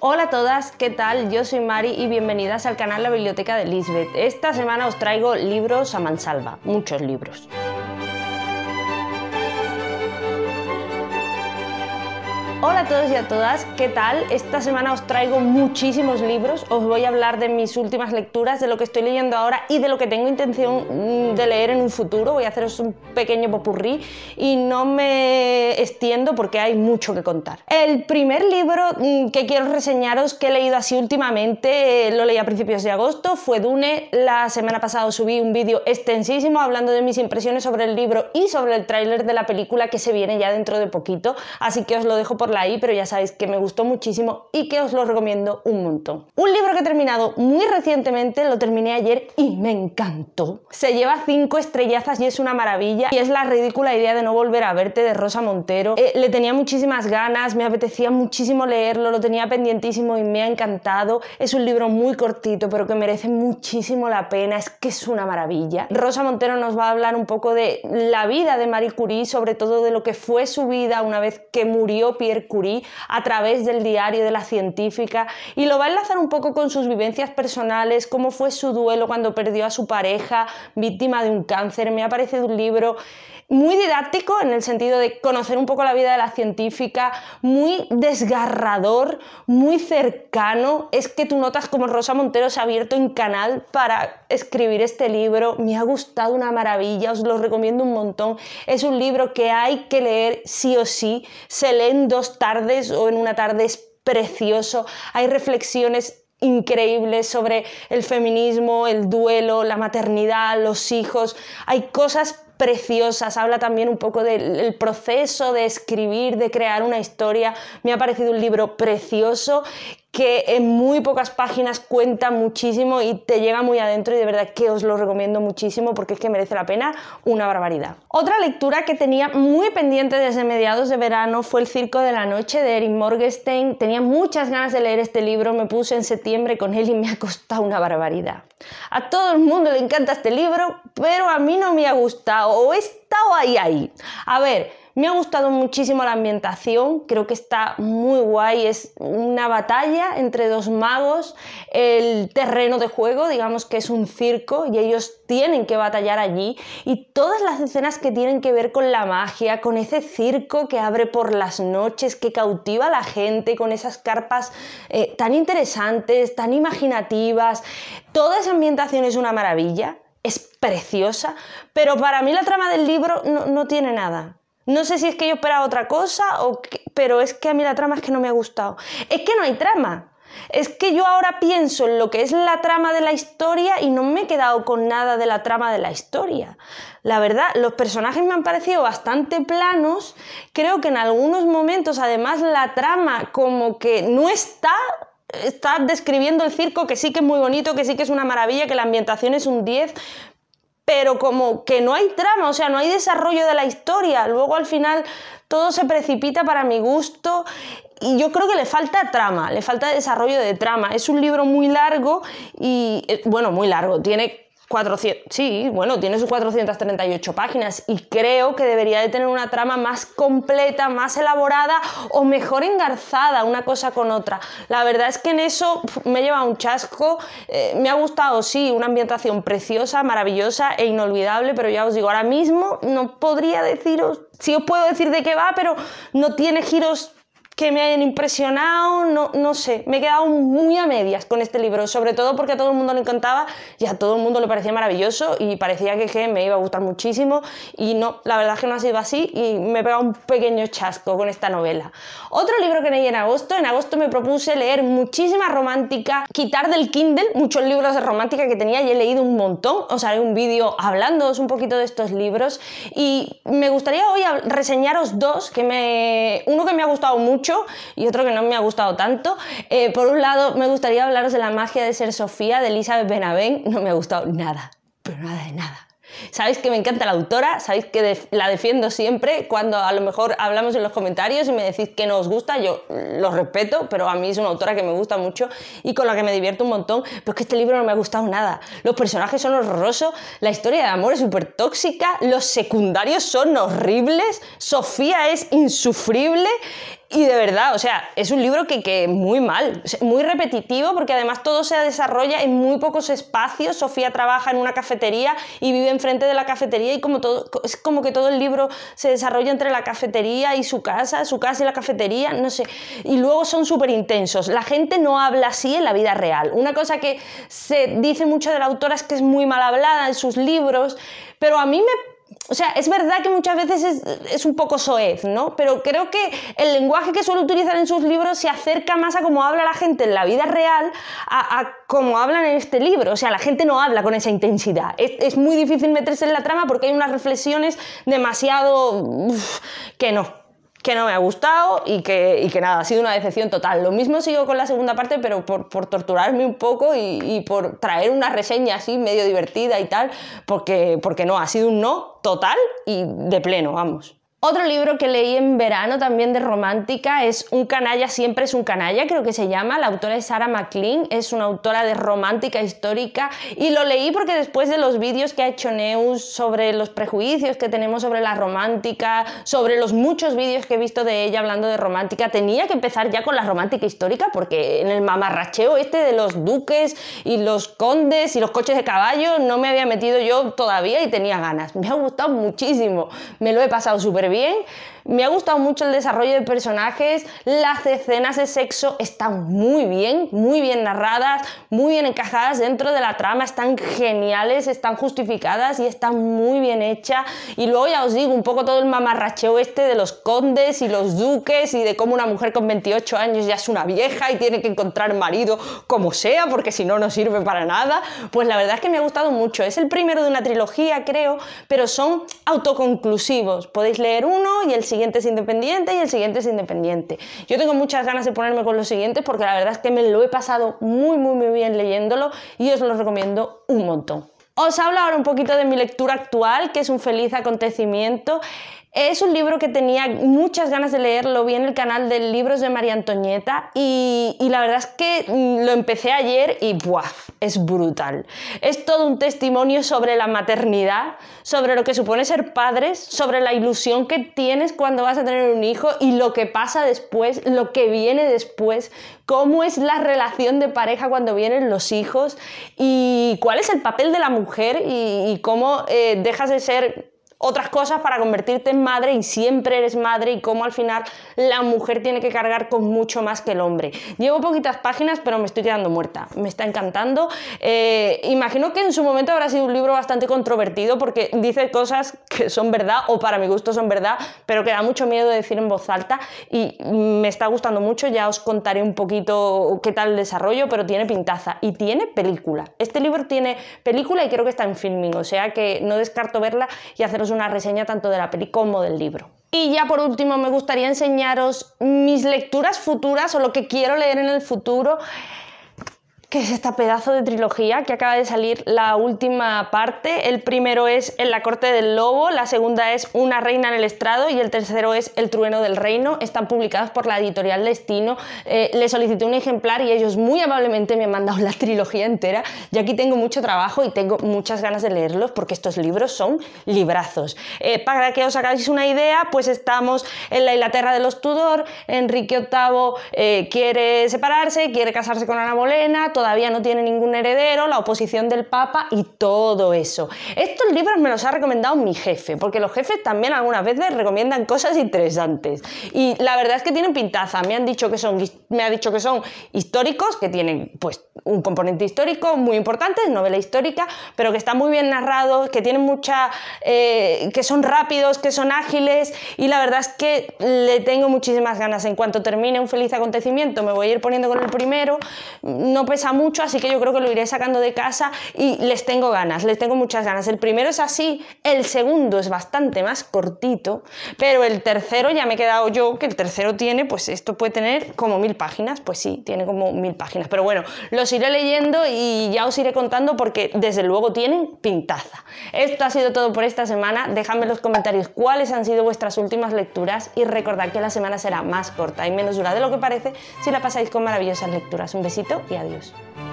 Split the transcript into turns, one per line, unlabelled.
Hola a todas, ¿qué tal? Yo soy Mari y bienvenidas al canal La Biblioteca de Lisbeth. Esta semana os traigo libros a mansalva, muchos libros. Hola a todos y a todas, ¿qué tal? Esta semana os traigo muchísimos libros, os voy a hablar de mis últimas lecturas, de lo que estoy leyendo ahora y de lo que tengo intención mm, de leer en un futuro. Voy a haceros un pequeño popurrí y no me extiendo porque hay mucho que contar. El primer libro mm, que quiero reseñaros que he leído así últimamente, eh, lo leí a principios de agosto, fue Dune. La semana pasada subí un vídeo extensísimo hablando de mis impresiones sobre el libro y sobre el tráiler de la película que se viene ya dentro de poquito, así que os lo dejo por ahí, pero ya sabéis que me gustó muchísimo y que os lo recomiendo un montón. Un libro que he terminado muy recientemente, lo terminé ayer y me encantó. Se lleva cinco estrellazas y es una maravilla. Y es la ridícula idea de no volver a verte de Rosa Montero. Eh, le tenía muchísimas ganas, me apetecía muchísimo leerlo, lo tenía pendientísimo y me ha encantado. Es un libro muy cortito, pero que merece muchísimo la pena. Es que es una maravilla. Rosa Montero nos va a hablar un poco de la vida de Marie Curie, sobre todo de lo que fue su vida una vez que murió Pierre Curí a través del diario de la científica y lo va a enlazar un poco con sus vivencias personales, cómo fue su duelo cuando perdió a su pareja, víctima de un cáncer. Me ha parecido un libro muy didáctico en el sentido de conocer un poco la vida de la científica, muy desgarrador, muy cercano. Es que tú notas como Rosa Montero se ha abierto en canal para escribir este libro. Me ha gustado una maravilla, os lo recomiendo un montón. Es un libro que hay que leer sí o sí. Se lee en dos tardes o en una tarde. Es precioso. Hay reflexiones increíbles sobre el feminismo, el duelo, la maternidad, los hijos. Hay cosas preciosas, habla también un poco del, proceso de escribir, de crear una historia. Me ha parecido un libro precioso que en muy pocas páginas cuenta muchísimo y te llega muy adentro y de verdad que os lo recomiendo muchísimo porque es que merece la pena una barbaridad. Otra lectura que tenía muy pendiente desde mediados de verano fue El Circo de la Noche de Erin Morgenstein. Tenía muchas ganas de leer este libro, me puse en septiembre con él y me ha costado una barbaridad. A todo el mundo le encanta este libro, pero a mí no me ha gustado o está ahí, ahí. A ver, me ha gustado muchísimo la ambientación, creo que está muy guay, es una batalla entre dos magos, el terreno de juego, digamos que es un circo y ellos tienen que batallar allí y todas las escenas que tienen que ver con la magia, con ese circo que abre por las noches, que cautiva a la gente, con esas carpas eh, tan interesantes, tan imaginativas, toda esa ambientación es una maravilla es preciosa, pero para mí la trama del libro no, tiene nada. No sé si es que yo esperaba otra cosa, o pero es que a mí la trama es que no me ha gustado. Es que no hay trama. Es que yo ahora pienso en lo que es la trama de la historia y no me he quedado con nada de la trama de la historia. La verdad, los personajes me han parecido bastante planos. Creo que en algunos momentos, además, la trama como que no está Está describiendo el circo, que sí que es muy bonito, que sí que es una maravilla, que la ambientación es un 10, pero como que no hay trama, o sea, no hay desarrollo de la historia. Luego al final todo se precipita para mi gusto y yo creo que le falta trama, le falta desarrollo de trama. Es un libro muy largo y, eh, bueno, muy largo, tiene 400, sí, bueno, tiene sus 438 páginas y creo que debería de tener una trama más completa, más elaborada o mejor engarzada una cosa con otra. La verdad es que en eso me lleva un chasco, eh, me ha gustado, sí, una ambientación preciosa, maravillosa e inolvidable, pero ya os digo, ahora mismo no podría deciros, sí os puedo decir de qué va, pero no tiene giros que me hayan impresionado, no, no sé, me he quedado muy a medias con este libro, sobre todo porque a todo el mundo le encantaba y a todo el mundo le parecía maravilloso y parecía que, me iba a gustar muchísimo y no, la verdad es que no ha sido así y me he pegado un pequeño chasco con esta novela. Otro libro que leí en agosto, en agosto me propuse leer muchísima romántica, quitar del Kindle muchos libros de romántica que tenía y he leído un montón, os haré un vídeo hablándoos un poquito de estos libros y me gustaría hoy reseñaros dos, que me, uno que me ha gustado mucho, y otro que no me ha gustado tanto. Eh, por un lado, me gustaría hablaros de La magia de ser Sofía de Elizabeth Benavent. No me ha gustado nada, pero nada de nada. Sabéis que me encanta la autora, sabéis que la defiendo siempre. Cuando a lo mejor hablamos en los comentarios y me decís que no os gusta, yo lo respeto, pero a mí es una autora que me gusta mucho y con la que me divierto un montón. Pero es que este libro no me ha gustado nada. Los personajes son horrorosos, la historia de amor es súper tóxica, los secundarios son horribles, Sofía es insufrible y de verdad, o sea, es un libro que, que muy mal, muy repetitivo, porque además todo se desarrolla en muy pocos espacios. Sofía trabaja en una cafetería y vive enfrente de la cafetería, y como todo, es como que todo el libro se desarrolla entre la cafetería y su casa, su casa y la cafetería, no sé. Y luego son súper intensos. La gente no habla así en la vida real. Una cosa que se dice mucho de la autora es que es muy mal hablada en sus libros, pero a mí me o sea, es verdad que muchas veces es, un poco soez, ¿no? Pero creo que el lenguaje que suele utilizar en sus libros se acerca más a cómo habla la gente en la vida real a, cómo hablan en este libro. O sea, la gente no habla con esa intensidad. Es, muy difícil meterse en la trama porque hay unas reflexiones demasiado... que no que no me ha gustado y que, y que, nada, ha sido una decepción total. Lo mismo sigo con la segunda parte, pero por, por torturarme un poco y, por traer una reseña así medio divertida y tal, porque, porque no, ha sido un no total y de pleno, vamos. Otro libro que leí en verano también de romántica es Un canalla siempre es un canalla, creo que se llama. La autora es Sarah McLean, es una autora de romántica histórica y lo leí porque después de los vídeos que ha hecho Neus sobre los prejuicios que tenemos sobre la romántica, sobre los muchos vídeos que he visto de ella hablando de romántica, tenía que empezar ya con la romántica histórica porque en el mamarracheo este de los duques y los condes y los coches de caballo no me había metido yo todavía y tenía ganas. Me ha gustado muchísimo, me lo he pasado súper bien bien, me ha gustado mucho el desarrollo de personajes, las escenas de sexo están muy bien, muy bien narradas, muy bien encajadas dentro de la trama, están geniales, están justificadas y están muy bien hechas. Y luego ya os digo, un poco todo el mamarracheo este de los condes y los duques y de cómo una mujer con 28 años ya es una vieja y tiene que encontrar marido como sea, porque si no, no sirve para nada. Pues la verdad es que me ha gustado mucho. Es el primero de una trilogía, creo, pero son autoconclusivos. Podéis leer uno y el siguiente es independiente y el siguiente es independiente. Yo tengo muchas ganas de ponerme con los siguientes porque la verdad es que me lo he pasado muy, muy, muy bien leyéndolo y os lo recomiendo un montón. Os hablo ahora un poquito de mi lectura actual, que es un feliz acontecimiento. Es un libro que tenía muchas ganas de leer, lo vi en el canal de Libros de María Antoñeta y, la verdad es que mm, lo empecé ayer y ¡buah! Es brutal. Es todo un testimonio sobre la maternidad, sobre lo que supone ser padres, sobre la ilusión que tienes cuando vas a tener un hijo y lo que pasa después, lo que viene después, cómo es la relación de pareja cuando vienen los hijos y cuál es el papel de la mujer y, cómo eh, dejas de ser otras cosas para convertirte en madre y siempre eres madre y cómo al final la mujer tiene que cargar con mucho más que el hombre. Llevo poquitas páginas, pero me estoy quedando muerta. Me está encantando. Eh, imagino que en su momento habrá sido un libro bastante controvertido porque dice cosas que son verdad o para mi gusto son verdad, pero que da mucho miedo de decir en voz alta y me está gustando mucho. Ya os contaré un poquito qué tal el desarrollo, pero tiene pintaza y tiene película. Este libro tiene película y creo que está en filming, o sea que no descarto verla y haceros una reseña tanto de la peli como del libro. Y ya por último me gustaría enseñaros mis lecturas futuras o lo que quiero leer en el futuro que es esta pedazo de trilogía que acaba de salir la última parte. El primero es En la corte del lobo, la segunda es Una reina en el estrado y el tercero es El trueno del reino. Están publicados por la editorial Destino. Eh, le solicité un ejemplar y ellos muy amablemente me han mandado la trilogía entera. Y aquí tengo mucho trabajo y tengo muchas ganas de leerlos porque estos libros son librazos. Eh, para que os hagáis una idea, pues estamos en la Inglaterra de los Tudor. Enrique VIII eh, quiere separarse, quiere casarse con Ana Molena todavía no tiene ningún heredero, la oposición del Papa y todo eso. Estos libros me los ha recomendado mi jefe, porque los jefes también algunas veces recomiendan cosas interesantes. Y la verdad es que tienen pintaza. Me han dicho que son, me ha dicho que son históricos, que tienen pues un componente histórico muy importante, novela histórica, pero que están muy bien narrados, que tienen mucha, eh, que son rápidos, que son ágiles. Y la verdad es que le tengo muchísimas ganas. En cuanto termine un feliz acontecimiento, me voy a ir poniendo con el primero. No pesa mucho, así que yo creo que lo iré sacando de casa y les tengo ganas, les tengo muchas ganas. El primero es así, el segundo es bastante más cortito, pero el tercero ya me he quedado yo, que el tercero tiene, pues esto puede tener como mil páginas, pues sí, tiene como mil páginas, pero bueno, los iré leyendo y ya os iré contando porque desde luego tienen pintaza. Esto ha sido todo por esta semana, dejadme en los comentarios cuáles han sido vuestras últimas lecturas y recordad que la semana será más corta y menos dura de lo que parece si la pasáis con maravillosas lecturas. Un besito y adiós. Thank you.